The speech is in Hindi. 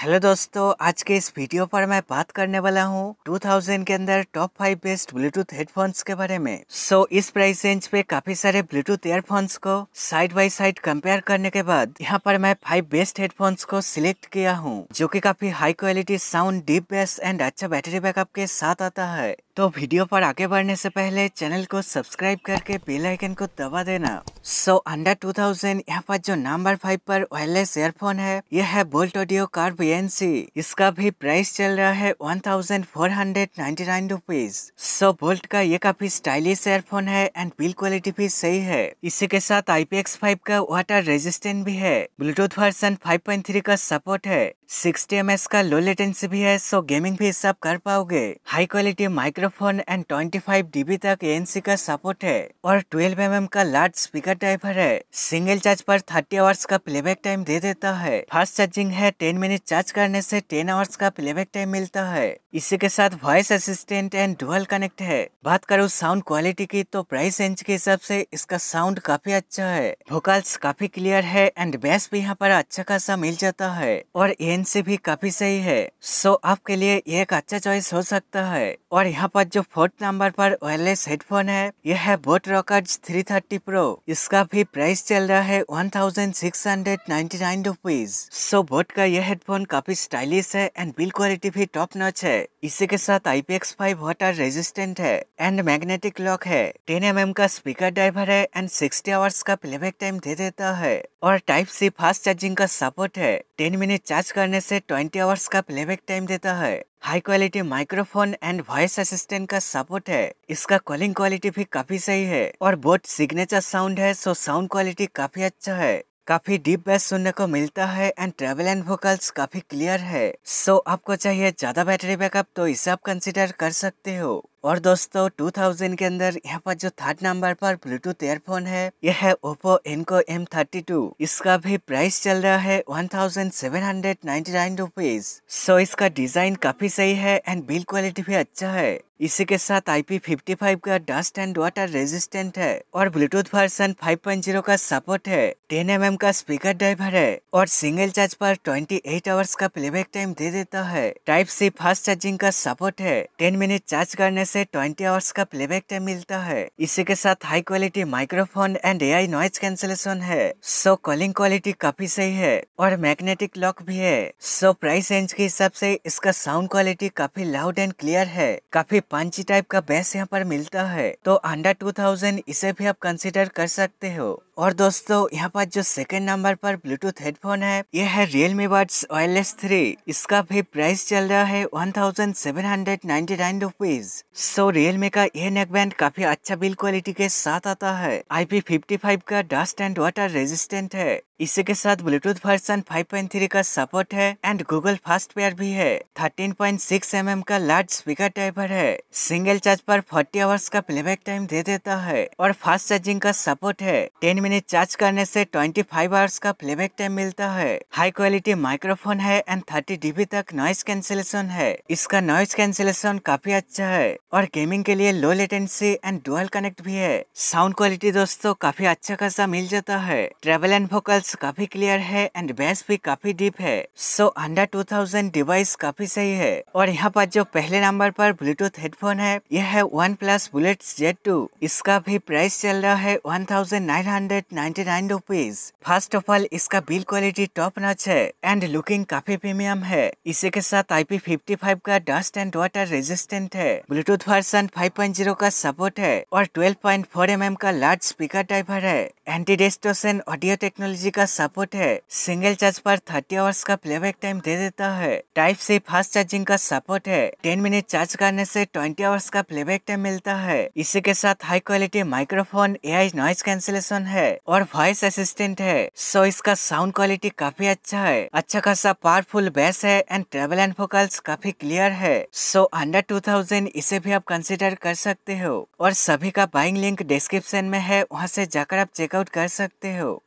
हेलो दोस्तों आज के इस वीडियो पर मैं बात करने वाला हूँ 2000 के अंदर top five best Bluetooth headphones के बारे में सो so, इस प्राइस रेंज पे काफी सारे ब्लूटूथ एयरफोन्स को साइड बाय साइड कंपेयर करने के बाद यहाँ पर मैं फाइव बेस्ट हेडफोन्स को सिलेक्ट किया हूँ जो कि काफी high quality sound deep bass and अच्छा बैटरी बैकअप के साथ आता है तो वीडियो पर आगे बढ़ने से पहले चैनल को सब्सक्राइब करके बेल आइकन को दबा देना सो अंडर 2000 यहाँ पर जो नंबर फाइव पर वायरलेस एयरफोन है यह है बोल्ट ऑडियो कार बीएनसी इसका भी प्राइस चल रहा है 1499 थाउजेंड सो बोल्ट का ये काफी स्टाइलिश एयरफोन है एंड बिल क्वालिटी भी सही है इसी के साथ आई का वाटर रेजिस्टेंट भी है ब्लूटूथ वर्सन फाइव का सपोर्ट है सिक्सटी एम का लो लेटेंसी भी है सो गेमिंग भी सब कर पाओगे high quality micro microphone and twenty five dB तक सी का सपोर्ट है और ट्वेल्व एम एम का लार्ज स्पीकर ड्राइवर है सिंगल चार्ज पर थर्टी आवर्स का प्लेबैक टाइम दे देता है फास्ट चार्जिंग है टेन मिनट चार्ज करने से टेन आवर्स का प्लेबैक टाइम मिलता है इसी के साथ voice assistant and dual connect है बात करूँ साउंड क्वालिटी की तो प्राइस रेंज के हिसाब से इसका साउंड काफी अच्छा है वोकल्स काफी क्लियर है एंड बेस भी यहाँ पर अच्छा खासा मिल जाता है और सी भी काफी सही है सो आपके लिए एक अच्छा चॉइस हो सकता है और यहाँ पर पर जो फोर्थ नंबर पर वायरलेस हेडफोन है यह है बोट रॉकर्स 330 प्रो इसका भी प्राइस चल रहा है 1699 रुपीस सो बोट का यह हेडफोन काफी स्टाइलिश है एंड बिल्ड क्वालिटी भी टॉप नॉच है इसी के साथ I P X five water resistant है एंड मैग्नेटिक लॉक है टेन एम एम का स्पीकर ड्राइवर है एंड सिक्सटी आवर्स का प्लेबैक टाइम दे देता है और टाइप सी फास्ट चार्जिंग का सपोर्ट है टेन मिनट चार्ज करने से ट्वेंटी आवर्स का प्लेबैक टाइम देता है high quality microphone and voice assistant का सपोर्ट है इसका कॉलिंग क्वालिटी भी काफी सही है और बोट सिग्नेचर साउंड है सो साउंड क्वालिटी काफी अच्छा है काफी डीप बेस सुनने को मिलता है एंड ट्रेवल एंड वोकल्स काफी क्लियर है सो so, आपको चाहिए ज्यादा बैटरी बैकअप तो इसे आप कंसिडर कर सकते हो और दोस्तों 2000 के अंदर यहाँ पर जो थर्ड नंबर पर ब्लूटूथ एयरफोन है यह है ओप्पो एनको एम थर्टी इसका भी प्राइस चल रहा है one thousand hundred ninety nine so इसका डिजाइन काफी सही है एंड बिल्ड क्वालिटी भी अच्छा है इसी के साथ IP55 का डस्ट एंड वाटर रेजिस्टेंट है और ब्लूटूथ वर्सन 5.0 का सपोर्ट है 10 एम mm का स्पीकर ड्राइवर है और सिंगल चार्ज पर 28 आवर्स का प्लेबैक टाइम दे देता है टाइप सी फास्ट चार्जिंग का सपोर्ट है 10 मिनट चार्ज करने से 20 आवर्स का प्लेबैक टाइम मिलता है इसी के साथ high quality microphone and AI noise cancellation है सो कॉलिंग क्वालिटी काफी सही है और मैग्नेटिक लॉक भी है सो प्राइस रेंज के हिसाब से इसका साउंड क्वालिटी काफी लाउड एंड क्लियर है काफी पंची टाइप का बेस यहाँ पर मिलता है तो अंडर टू थाउजेंड इसे भी आप कंसिडर कर सकते हो और दोस्तों यहाँ पर जो सेकंड नंबर पर ब्लूटूथ हेडफोन है ये है Realme buds wireless three इसका भी प्राइस चल रहा है one thousand seven hundred ninety nine rupees so Realme का यह नेकबैंड काफी अच्छा बिल क्वालिटी के साथ आता है आई पी फिफ्टी फाइव का डस्ट एंड वाटर रेजिस्टेंट है इसी के साथ ब्लूटूथ वर्सन 5.3 का सपोर्ट है एंड गूगल फास्ट पेयर भी है 13.6 पॉइंट एम का लार्ज स्पीकर टाइपर है सिंगल चार्ज पर 40 आवर्स का प्लेबैक टाइम दे देता है और फास्ट चार्जिंग का सपोर्ट है 10 मिनट चार्ज करने से 25 फाइव आवर्स का प्लेबैक टाइम मिलता है हाई क्वालिटी माइक्रोफोन है एंड थर्टी डीबी तक नॉइस कैंसिलेशन है इसका नॉइस कैंसिलेशन काफी अच्छा है और गेमिंग के लिए low latency and dual connect भी है साउंड क्वालिटी दोस्तों काफी अच्छा खासा मिल जाता है ट्रेवल एंड वोकल मैथ्स काफी क्लियर है एंड बेस भी काफी डीप है so under two thousand device काफी सही है और यहाँ पर जो पहले नंबर पर ब्लूटूथ हेडफोन है यह है one plus bullet Z two इसका भी प्राइस चल रहा है one thousand nine hundred ninety nine rupees first of all इसका बिल क्वालिटी टॉप नच है एंड लुकिंग काफी प्रीमियम है इसी के साथ पी फिफ्टी फाइव का डस्ट एंड वाटर रेजिस्टेंट है Bluetooth version five point zero का सपोर्ट है और twelve point four M M का लार्ज स्पीकर टाइपर है एंटी डेस्टोसन ऑडियो टेक्नोलॉजी का सपोर्ट है सिंगल चार्ज पर 30 आवर्स का प्लेबैक टाइम दे देता है टाइप सी फास्ट चार्जिंग का सपोर्ट है 10 मिनट चार्ज करने से 20 आवर्स का प्लेबैक टाइम मिलता है इसी के साथ हाई क्वालिटी माइक्रोफोन आई नॉइज कैंसिलेशन है और वॉइस असिस्टेंट है सो इसका साउंड क्वालिटी काफी अच्छा है अच्छा खासा पावरफुल बेस है एंड ट्रेवल एंड फोकल्स काफी क्लियर है सो अंडर थाउजेंड इसे भी आप कंसिडर कर सकते हो और सभी का बाइंग लिंक डिस्क्रिप्शन में है वहाँ से जाकर आप चेकआउट कर सकते हो